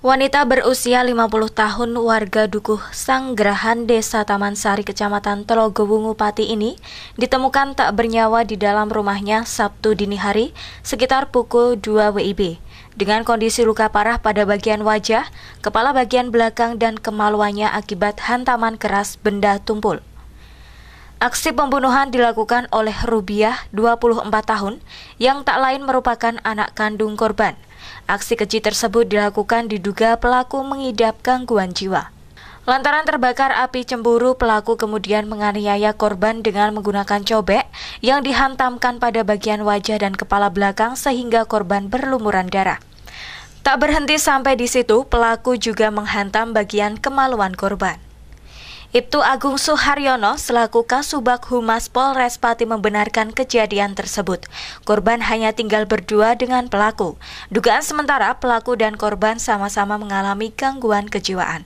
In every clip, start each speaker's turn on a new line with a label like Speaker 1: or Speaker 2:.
Speaker 1: Wanita berusia 50 tahun warga Dukuh Sanggrahan Desa Taman Sari Kecamatan Telogowungu Pati ini ditemukan tak bernyawa di dalam rumahnya Sabtu dini hari sekitar pukul 2 WIB dengan kondisi luka parah pada bagian wajah, kepala bagian belakang dan kemaluannya akibat hantaman keras benda tumpul. Aksi pembunuhan dilakukan oleh Rubiah, 24 tahun, yang tak lain merupakan anak kandung korban. Aksi keji tersebut dilakukan diduga pelaku mengidap gangguan jiwa. Lantaran terbakar api cemburu, pelaku kemudian menganiaya korban dengan menggunakan cobek yang dihantamkan pada bagian wajah dan kepala belakang sehingga korban berlumuran darah. Tak berhenti sampai di situ, pelaku juga menghantam bagian kemaluan korban. Ibtu Agung Suharyono selaku Kasubag Humas Polres Pati membenarkan kejadian tersebut. Korban hanya tinggal berdua dengan pelaku. Dugaan sementara pelaku dan korban sama-sama mengalami gangguan kejiwaan.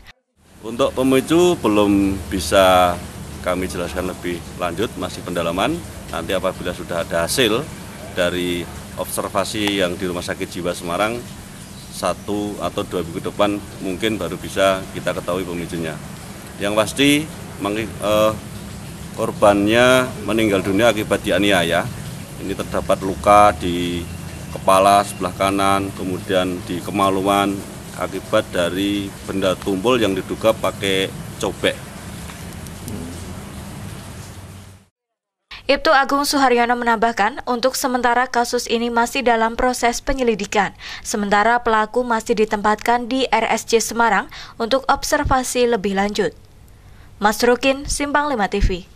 Speaker 2: Untuk pemicu belum bisa kami jelaskan lebih lanjut, masih pendalaman. Nanti apabila sudah ada hasil dari observasi yang di Rumah Sakit Jiwa Semarang, satu atau dua minggu depan mungkin baru bisa kita ketahui pemicunya. Yang pasti eh, korbannya meninggal dunia akibat dianiaya. Ini terdapat luka di kepala sebelah kanan, kemudian di kemaluan akibat dari benda tumpul yang diduga pakai cobek.
Speaker 1: Ibtu Agung Suharyono menambahkan, untuk sementara kasus ini masih dalam proses penyelidikan, sementara pelaku masih ditempatkan di RSC Semarang untuk observasi lebih lanjut. Mas Rukin, Simpang 5 TV.